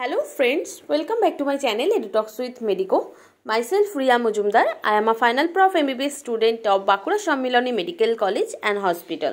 Hello friends welcome back to my channel Edutox with Medico. Myself Riya Mujumdar. I am a final prof MBBS student of Bankura Shammilani medical college and hospital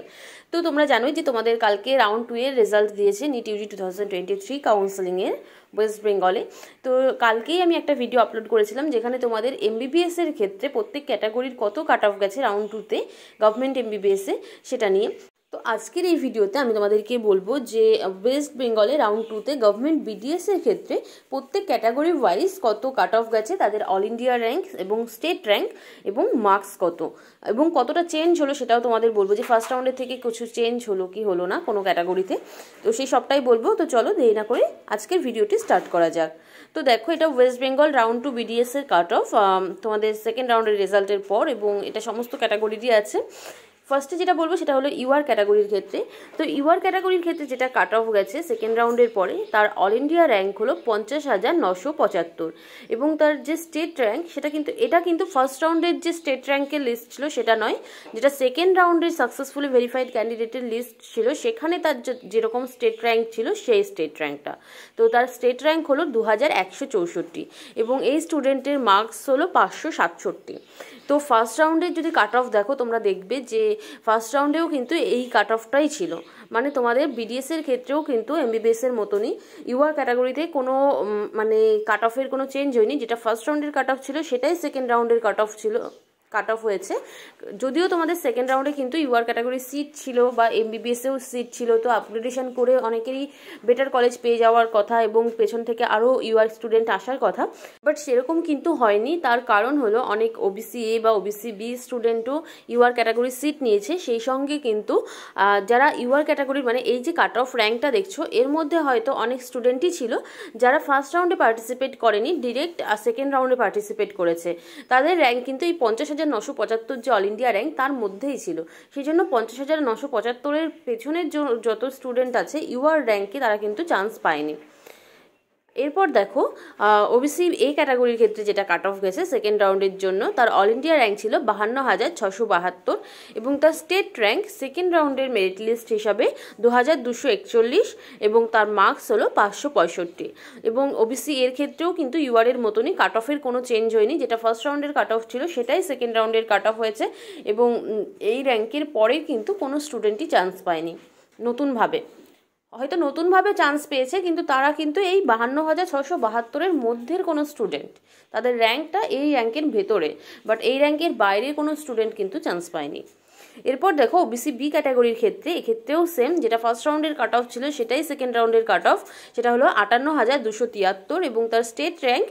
তো তোমরা জানোই যে তোমাদের কালকে round two এর result দিয়েছে NEET UG two thousand twenty three কাউন্সেলিংয়ের ওয়েস্ট বেঙ্গলে তো কালকেই আমি একটা ভিডিও আপলোড করেছিলাম যেখানে তোমাদের এমবিবিএসের ক্ষেত্রে প্রত্যেক ক্যাটাগরির কত কাট অফ গেছে রাউন্ড টুতে গভর্নমেন্ট এমবিবিএসে সেটা নিয়ে তো আজকের এই ভিডিওতে আমি তোমাদেরকে বলবো যে ওয়েস্ট বেঙ্গলে রাউন্ড টুতে গভর্নমেন্ট বিডিএস এর ক্ষেত্রে প্রত্যেক ক্যাটাগরি ওয়াইজ কত কাট অফ গেছে তাদের অল ইন্ডিয়া র্যাঙ্ক এবং স্টেট র্যাঙ্ক এবং মার্কস কত এবং কতটা চেঞ্জ হলো সেটাও তোমাদের বলবো যে ফার্স্ট রাউন্ডের থেকে কিছু চেঞ্জ হলো কি হলো না কোনো ক্যাটাগরিতে তো সেই সবটাই বলবো তো চলো দেরি না করে আজকের ভিডিওটি স্টার্ট করা যাক তো দেখো এটা West Bengal round two BDS এর কাট অফ তোমাদের সেকেন্ড রাউন্ডের রেজাল্টের পর এবং এটা সমস্ত ক্যাটাগরিরই আছে ফার্স্টে যেটা বলবো সেটা হলো ইউআর ক্যাটাগরির ক্ষেত্রে তো ইউআর ক্যাটাগরির ক্ষেত্রে যেটা কাট অফ গেছে সেকেন্ড রাউন্ডের পরে তার অল ইন্ডিয়া র্যাঙ্ক হলো পঞ্চাশ হাজার নশো পঁচাত্তর এবং তার যে স্টেট র্যাঙ্ক সেটা কিন্তু এটা কিন্তু ফার্স্ট রাউন্ডের যে স্টেট র্যাঙ্কের লিস্ট ছিল সেটা নয় যেটা সেকেন্ড রাউন্ডের সাকসেসফুলি ভেরিফাইড ক্যান্ডিডেটের লিস্ট ছিল সেখানে তার যেরকম স্টেট র্যাঙ্ক ছিল সেই স্টেট র্যাঙ্কটা তো তার স্টেট র্যাঙ্ক হলো দু হাজার একশো চৌষট্টি এবং এই স্টুডেন্টের মার্কস হলো পাঁচশো সাতষট্টি তো ফার্স্ট রাউন্ডে যদি কাট অফ দেখো তোমরা দেখবে যে ফার্স্ট রাউন্ডেও কিন্তু এই কাট অফটাই ছিল মানে তোমাদের বিডিএসের ক্ষেত্রেও কিন্তু এমবিবিএসের মতনই ইউআর ক্যাটাগরিতে কোনো মানে কাট অফের কোনো চেঞ্জ হয়নি যেটা ফার্স্ট রাউন্ডের কাট অফ ছিল সেটাই সেকেন্ড রাউন্ডের কাট অফ ছিল কাট অফ হয়েছে যদিও তোমাদের সেকেন্ড রাউন্ডে কিন্তু ইউআর ক্যাটাগরি সিট ছিল বা এমবিবিএসেও সিট ছিল তো আপগ্রেডেশন করে অনেকেরই বেটার কলেজ পেয়ে যাওয়ার কথা এবং পেছন থেকে আরও ইউআর স্টুডেন্ট আসার কথা বাট সেরকম কিন্তু হয়নি তার কারণ হলো অনেক ওবিসি এ বা ওবিসি বি স্টুডেন্টও ইউআর ক্যাটাগরি সিট নিয়েছে সেই সঙ্গে কিন্তু যারা ইউআর ক্যাটাগরির মানে এই যে কাট অফ র্যাঙ্কটা দেখছো এর মধ্যে হয়তো অনেক স্টুডেন্টই ছিল যারা ফার্স্ট রাউন্ডে পার্টিসিপেট করেনি ডিরেক্ট সেকেন্ড রাউন্ডে পার্টিসিপেট করেছে তাদের র্যাঙ্ক কিন্তু এই পঞ্চাশ হাজার নশো পঁচাত্তর যে অল ইন্ডিয়া র্যাঙ্ক তার মধ্যেই ছিল সেই জন্য পঞ্চাশ হাজার নশো পঁচাত্তরের পেছনের যত স্টুডেন্ট আছে ইউআর র্যাঙ্কে তারা কিন্তু চান্স পায়নি এরপর দেখো ওবিসি এ ক্যাটাগরির ক্ষেত্রে যেটা কাট অফ গেছে সেকেন্ড রাউন্ডের জন্য তার অল ইন্ডিয়া র্যাঙ্ক ছিল বাহান্ন হাজার ছশো বাহাত্তর এবং তার স্টেট র্যাঙ্ক সেকেন্ড রাউন্ডের মেরিট লিস্ট হিসাবে দু হাজার দুশো একচল্লিশ এবং তার মার্কস হলো পাঁচশো পঁয়ষট্টি এবং ওবিসি এর ক্ষেত্রেও কিন্তু ইউআরের মতনই কাট অফের কোনো চেঞ্জ হয়নি যেটা ফার্স্ট রাউন্ডের কাট অফ ছিল সেটাই সেকেন্ড রাউন্ডের কাট অফ হয়েছে এবং এই র্যাঙ্কের পরে কিন্তু কোনো স্টুডেন্টই চান্স পায়নি নতুনভাবে হয়তো নতুনভাবে চান্স পেয়েছে কিন্তু তারা কিন্তু এই বাহান্ন হাজার ছশো বাহাত্তরের মধ্যের কোনো স্টুডেন্ট তাদের র্যাঙ্কটা এই র্যাঙ্কের ভেতরে বাট এই র্যাঙ্কের বাইরে কোনো স্টুডেন্ট কিন্তু চান্স পায়নি এরপর দেখো ওবিসি বি ক্যাটাগরির ক্ষেত্রে এক্ষেত্রেও সেম যেটা ফার্স্ট রাউন্ডের কাট অফ ছিল সেটাই সেকেন্ড রাউন্ডের কাট অফ সেটা হলো আটান্ন হাজার দুশো তিয়াত্তর এবং তার স্টেট র্যাঙ্ক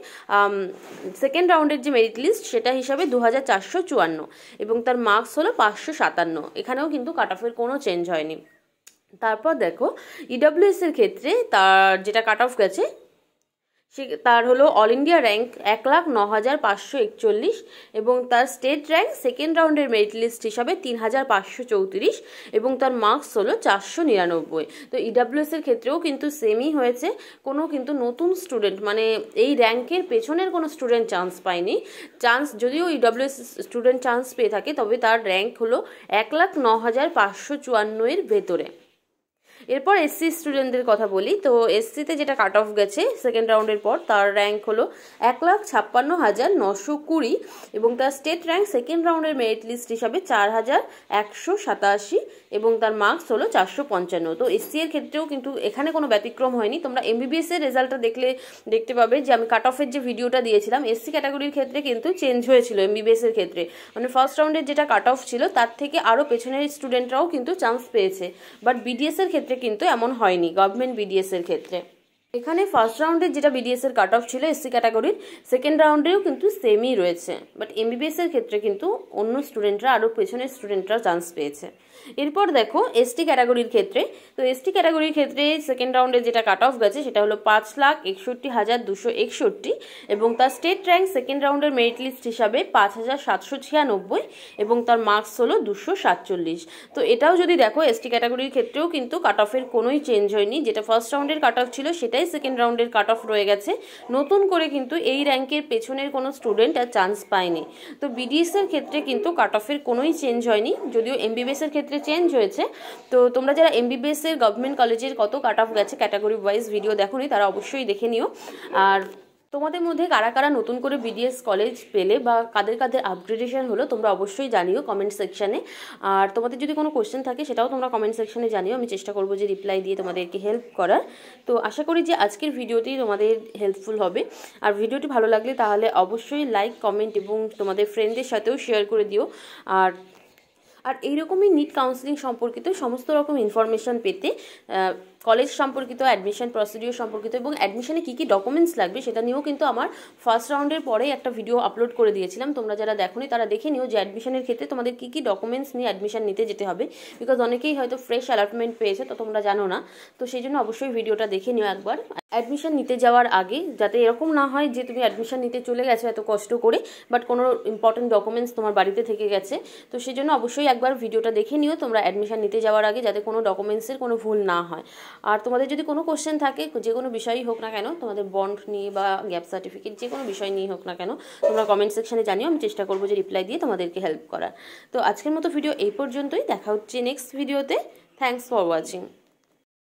সেকেন্ড রাউন্ডের যে মেরিট লিস্ট সেটা হিসাবে দু হাজার চারশো চুয়ান্ন এবং তার মার্কস হলো পাঁচশো সাতান্ন এখানেও কিন্তু কাট অফের কোনো চেঞ্জ হয়নি তারপর দেখো ইডাব্লিউএসের e ক্ষেত্রে তার যেটা কাট অফ গেছে সে তার হলো অল ইন্ডিয়া র্যাঙ্ক এক লাখ ন হাজার পাঁচশো একচল্লিশ এবং তার স্টেট র্যাঙ্ক সেকেন্ড রাউন্ডের মেরিট লিস্ট হিসাবে তিন হাজার পাঁচশো চৌত্রিশ এবং তার মার্কস হলো চারশো নিরানব্বই তো ইডাব্লিউএসের e ক্ষেত্রেও কিন্তু সেমই হয়েছে কোনো কিন্তু নতুন স্টুডেন্ট মানে এই র্যাঙ্কের পেছনের কোনো স্টুডেন্ট চান্স পায়নি চান্স যদিও ইডাব্লিউএস স্টুডেন্ট চান্স পেয়ে থাকে তবে তার র্যাঙ্ক হলো এক লাখ ন হাজার পাঁচশো চুয়ান্ন এর ভেতরে এরপর এসসি স্টুডেন্টদের কথা বলি তো এসসিতে যেটা কাট অফ গেছে সেকেন্ড রাউন্ডের পর তার র্যাঙ্ক হলো এক লাখ ছাপ্পান্ন হাজার নশো কুড়ি এবং তার স্টেট র্যাঙ্ক সেকেন্ড রাউন্ডের মেরিট লিস্ট হিসাবে চার হাজার একশো সাতাশি এবং তার মার্কস হলো চারশো পঞ্চান্ন তো এসসি এর ক্ষেত্রেও কিন্তু এখানে কোনো ব্যতিক্রম হয়নি তোমরা এমবিবিএস এর রেজাল্টটা দেখলে দেখতে পাবে যে আমি কাট অফের যে ভিডিওটা দিয়েছিলাম এসসি ক্যাটাগরির ক্ষেত্রে কিন্তু চেঞ্জ হয়েছিল এমবিবিএস এর ক্ষেত্রে মানে ফার্স্ট রাউন্ডের যেটা কাট অফ ছিল তার থেকে আরও পেছনের স্টুডেন্টরাও কিন্তু চান্স পেয়েছে বাট বিডিএস এর ক্ষেত্রে কিন্তু এমন হয়নি গভর্নমেন্ট বিডিএস এর ক্ষেত্রে এখানে ফার্স্ট রাউন্ডে যেটা বিডিএস এর কাট অফ ছিল এসসি ক্যাটাগরির সেকেন্ড রাউন্ডেও কিন্তু সেমই রয়েছে বাট এমবিবিএস এর ক্ষেত্রে কিন্তু অন্য স্টুডেন্টরা আরও পেছনের স্টুডেন্টরা চান্স পেয়েছে এরপর দেখো এসটি ক্যাটাগরির ক্ষেত্রে তো এসটি ক্যাটাগরির ক্ষেত্রে সেকেন্ড রাউন্ডে যেটা কাট অফ গেছে সেটা হলো পাঁচ লাখ একষট্টি হাজার দুশো একষট্টি এবং তার স্টেট র্যাঙ্ক সেকেন্ড রাউন্ডের মেরিট লিস্ট হিসাবে পাঁচ হাজার সাতশো ছিয়ানব্বই এবং তার মার্কস হলো দুশো সাতচল্লিশ তো এটাও যদি দেখো এসটি ক্যাটাগরির ক্ষেত্রেও কিন্তু কাট অফের কোনোই চেঞ্জ হয়নি যেটা ফার্স্ট রাউন্ডের কাট অফ ছিল সেটাই সেকেন্ড রাউন্ডের কাট অফ রয়ে গেছে নতুন করে কিন্তু এই র্যাঙ্কের পেছনের কোনো স্টুডেন্ট আর চান্স পায়নি তো বিডিএসের ক্ষেত্রে কিন্তু কাট অফের কোনোই চেঞ্জ হয়নি যদিও এমবিবিএসের ক্ষেত্রে ক্ষেত্রে চেঞ্জ হয়েছে তো তোমরা যারা এমবিবিএসের গভর্নমেন্ট কলেজের কত কাট অফ গেছে ক্যাটাগরি ওয়াইজ ভিডিও দেখো তারা অবশ্যই দেখে নিও আর তোমাদের মধ্যে কারা কারা নতুন করে বিডিএস কলেজ পেলে বা কাদের কাদের আপগ্রেডেশন হলো তোমরা অবশ্যই জানিও কমেন্ট সেকশানে আর তোমাদের যদি কোনো কোশ্চেন থাকে সেটাও তোমরা কমেন্ট সেকশানে জানিও আমি চেষ্টা করবো যে রিপ্লাই দিয়ে তোমাদেরকে হেল্প করার তো আশা করি যে আজকের ভিডিওটি তোমাদের হেল্পফুল হবে আর ভিডিওটি ভালো লাগলে তাহলে অবশ্যই লাইক কমেন্ট এবং তোমাদের ফ্রেন্ডদের সাথেও শেয়ার করে দিও আর আর এইরকমই নিট কাউন্সিলিং সম্পর্কিত সমস্ত রকম ইনফরমেশন পেতে কলেজ সম্পর্কিত অ্যাডমিশন প্রসিডিওর সম্পর্কিত এবং অ্যাডমিশনে কী কী ডকুমেন্টস লাগবে সেটা নিয়েও কিন্তু আমার ফার্স্ট রাউন্ডের পরে একটা ভিডিও আপলোড করে দিয়েছিলাম তোমরা যারা দেখোনি তারা দেখে নিও যে অ্যাডমিশনের ক্ষেত্রে তোমাদের কী কী ডকুমেন্টস নিয়ে অ্যাডমিশন নিতে যেতে হবে বিকজ অনেকেই হয়তো ফ্রেশ অ্যালটমেন্ট পেয়েছে তো তোমরা জানো না তো সেই জন্য অবশ্যই ভিডিওটা দেখে নিও একবার অ্যাডমিশন নিতে যাওয়ার আগে যাতে এরকম না হয় যে তুমি অ্যাডমিশন নিতে চলে গেছো এত কষ্ট করে বাট কোনো ইম্পর্টেন্ট ডকুমেন্টস তোমার বাড়িতে থেকে গেছে তো সেই জন্য অবশ্যই একবার ভিডিওটা দেখে নিও তোমরা অ্যাডমিশন নিতে যাওয়ার আগে যাতে কোনো ডকুমেন্টসের কোনো ভুল না হয় আর তোমাদের যদি কোনো কোশ্চেন থাকে যে কোনো বিষয়ই হোক না কেন তোমাদের বন্ড নিয়ে বা গ্যাপ সার্টিফিকেট যে কোনো বিষয় নিয়ে হোক না কেন তোমরা কমেন্ট সেকশানে জানিও আমি চেষ্টা করবো যে রিপ্লাই দিয়ে তোমাদেরকে হেল্প করার তো আজকের মতো ভিডিও এই পর্যন্তই দেখা হচ্ছে নেক্সট ভিডিওতে থ্যাংকস ফর ওয়াচিং